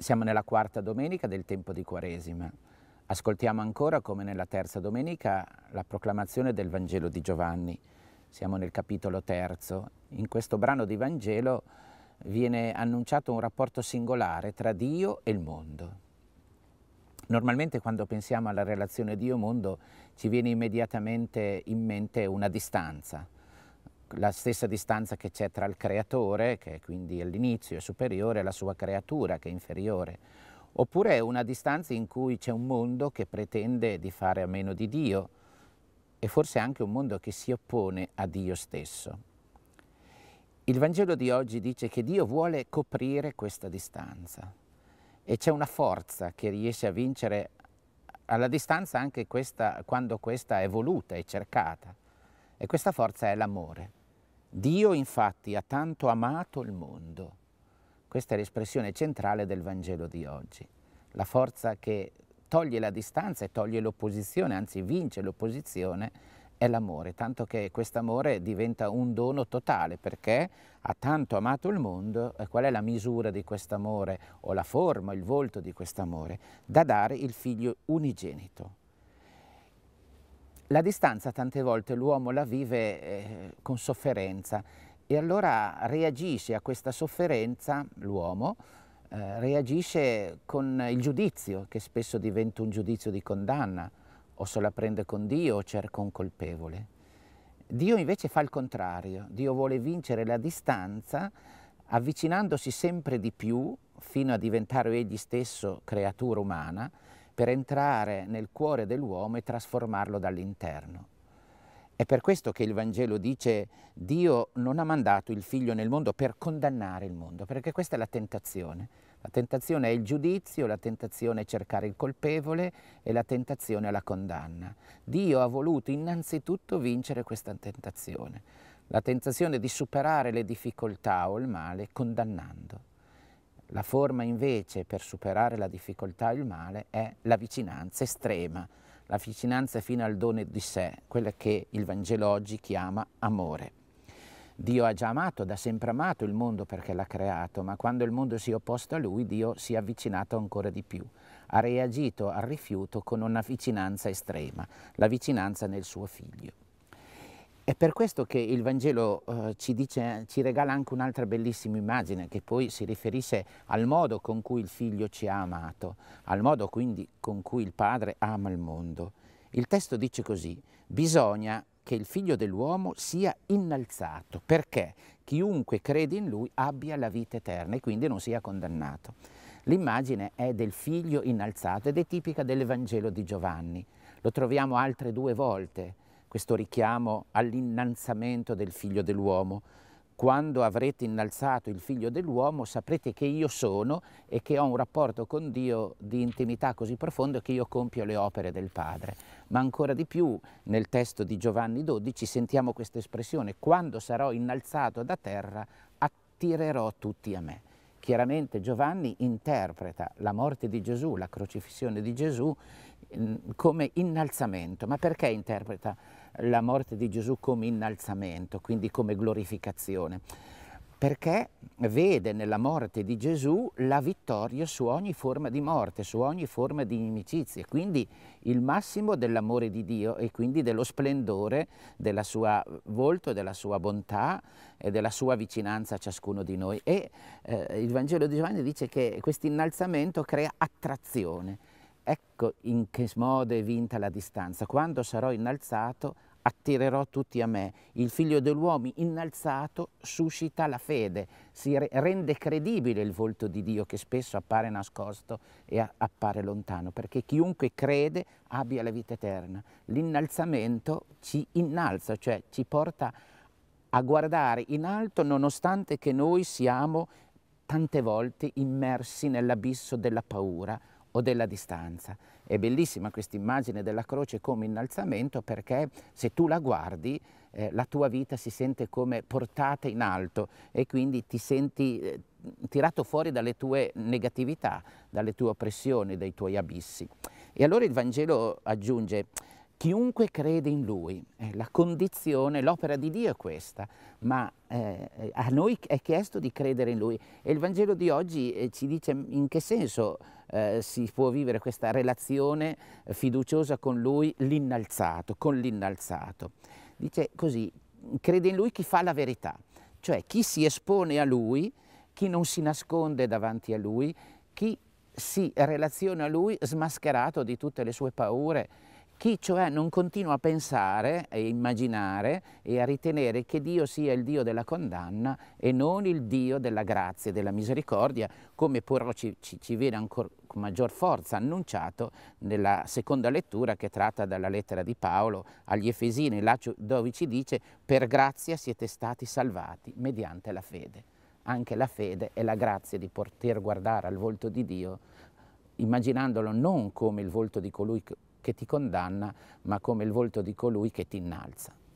Siamo nella quarta domenica del tempo di Quaresima. Ascoltiamo ancora, come nella terza domenica, la proclamazione del Vangelo di Giovanni. Siamo nel capitolo terzo. In questo brano di Vangelo viene annunciato un rapporto singolare tra Dio e il mondo. Normalmente quando pensiamo alla relazione Dio-mondo ci viene immediatamente in mente una distanza, la stessa distanza che c'è tra il creatore, che è quindi all'inizio è superiore, e la sua creatura, che è inferiore. Oppure è una distanza in cui c'è un mondo che pretende di fare a meno di Dio e forse anche un mondo che si oppone a Dio stesso. Il Vangelo di oggi dice che Dio vuole coprire questa distanza e c'è una forza che riesce a vincere alla distanza anche questa, quando questa è voluta è cercata e questa forza è l'amore. Dio infatti ha tanto amato il mondo. Questa è l'espressione centrale del Vangelo di oggi, la forza che toglie la distanza e toglie l'opposizione, anzi vince l'opposizione, è l'amore, tanto che quest'amore diventa un dono totale perché ha tanto amato il mondo e qual è la misura di quest'amore o la forma, il volto di quest'amore? Da dare il figlio unigenito. La distanza tante volte l'uomo la vive eh, con sofferenza e allora reagisce a questa sofferenza, l'uomo, eh, reagisce con il giudizio, che spesso diventa un giudizio di condanna, o se la prende con Dio o cerca un colpevole. Dio invece fa il contrario, Dio vuole vincere la distanza avvicinandosi sempre di più fino a diventare egli stesso creatura umana per entrare nel cuore dell'uomo e trasformarlo dall'interno. È per questo che il Vangelo dice Dio non ha mandato il figlio nel mondo per condannare il mondo, perché questa è la tentazione. La tentazione è il giudizio, la tentazione è cercare il colpevole e la tentazione è la condanna. Dio ha voluto innanzitutto vincere questa tentazione, la tentazione di superare le difficoltà o il male condannando. La forma invece per superare la difficoltà e il male è la vicinanza estrema, la vicinanza fino al dono di sé, quella che il Vangelo oggi chiama amore. Dio ha già amato, da sempre amato il mondo perché l'ha creato, ma quando il mondo si è opposto a lui, Dio si è avvicinato ancora di più. Ha reagito al rifiuto con una vicinanza estrema, la vicinanza nel suo figlio. È per questo che il Vangelo eh, ci, dice, ci regala anche un'altra bellissima immagine che poi si riferisce al modo con cui il Figlio ci ha amato, al modo quindi con cui il Padre ama il mondo. Il testo dice così, bisogna che il Figlio dell'uomo sia innalzato perché chiunque crede in lui abbia la vita eterna e quindi non sia condannato. L'immagine è del Figlio innalzato ed è tipica dell'Evangelo di Giovanni. Lo troviamo altre due volte questo richiamo all'innalzamento del figlio dell'uomo. Quando avrete innalzato il figlio dell'uomo saprete che io sono e che ho un rapporto con Dio di intimità così profondo che io compio le opere del Padre. Ma ancora di più nel testo di Giovanni 12 sentiamo questa espressione, quando sarò innalzato da terra attirerò tutti a me. Chiaramente Giovanni interpreta la morte di Gesù, la crocifissione di Gesù mm, come innalzamento, ma perché interpreta la morte di Gesù come innalzamento, quindi come glorificazione, perché vede nella morte di Gesù la vittoria su ogni forma di morte, su ogni forma di inimicizia, quindi il massimo dell'amore di Dio e quindi dello splendore della sua volto, della sua bontà e della sua vicinanza a ciascuno di noi. E eh, il Vangelo di Giovanni dice che questo innalzamento crea attrazione. Ecco in che modo è vinta la distanza. Quando sarò innalzato attirerò tutti a me. Il figlio dell'uomo innalzato suscita la fede, si rende credibile il volto di Dio che spesso appare nascosto e appare lontano, perché chiunque crede abbia la vita eterna. L'innalzamento ci innalza, cioè ci porta a guardare in alto nonostante che noi siamo tante volte immersi nell'abisso della paura, o della distanza. È bellissima questa immagine della croce come innalzamento perché se tu la guardi eh, la tua vita si sente come portata in alto e quindi ti senti eh, tirato fuori dalle tue negatività, dalle tue oppressioni, dai tuoi abissi. E allora il Vangelo aggiunge Chiunque crede in Lui, eh, la condizione, l'opera di Dio è questa, ma eh, a noi è chiesto di credere in Lui. E il Vangelo di oggi eh, ci dice in che senso eh, si può vivere questa relazione eh, fiduciosa con Lui, l'innalzato, con l'innalzato. Dice così, crede in Lui chi fa la verità, cioè chi si espone a Lui, chi non si nasconde davanti a Lui, chi si relaziona a Lui smascherato di tutte le sue paure, chi cioè non continua a pensare e immaginare e a ritenere che Dio sia il Dio della condanna e non il Dio della grazia e della misericordia, come però ci, ci, ci viene ancora con maggior forza annunciato nella seconda lettura che tratta dalla lettera di Paolo agli Efesini, là dove ci dice per grazia siete stati salvati mediante la fede. Anche la fede è la grazia di poter guardare al volto di Dio immaginandolo non come il volto di colui che ti condanna, ma come il volto di colui che ti innalza.